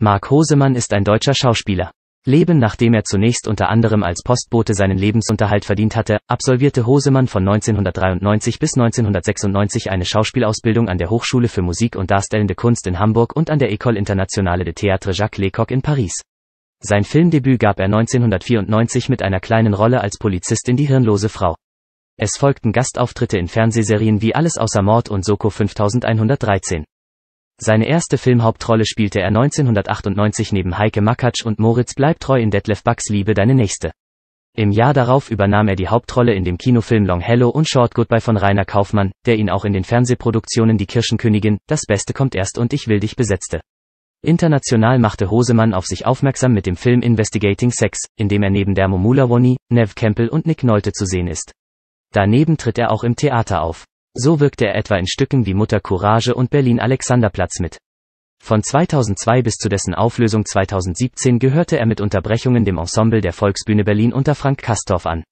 Mark Hosemann ist ein deutscher Schauspieler. Leben nachdem er zunächst unter anderem als Postbote seinen Lebensunterhalt verdient hatte, absolvierte Hosemann von 1993 bis 1996 eine Schauspielausbildung an der Hochschule für Musik und Darstellende Kunst in Hamburg und an der École Internationale de Théâtre Jacques Lecoq in Paris. Sein Filmdebüt gab er 1994 mit einer kleinen Rolle als Polizist in die hirnlose Frau. Es folgten Gastauftritte in Fernsehserien wie Alles außer Mord und Soko 5113. Seine erste Filmhauptrolle spielte er 1998 neben Heike Makatsch und Moritz Bleibtreu in Detlef Bucks Liebe Deine Nächste. Im Jahr darauf übernahm er die Hauptrolle in dem Kinofilm Long Hello und Short Goodbye von Rainer Kaufmann, der ihn auch in den Fernsehproduktionen Die Kirschenkönigin, Das Beste kommt erst und Ich will dich besetzte. International machte Hosemann auf sich aufmerksam mit dem Film Investigating Sex, in dem er neben Dermo Mulawani, Nev Campbell und Nick Nolte zu sehen ist. Daneben tritt er auch im Theater auf. So wirkte er etwa in Stücken wie Mutter Courage und Berlin Alexanderplatz mit. Von 2002 bis zu dessen Auflösung 2017 gehörte er mit Unterbrechungen dem Ensemble der Volksbühne Berlin unter Frank Kastorf an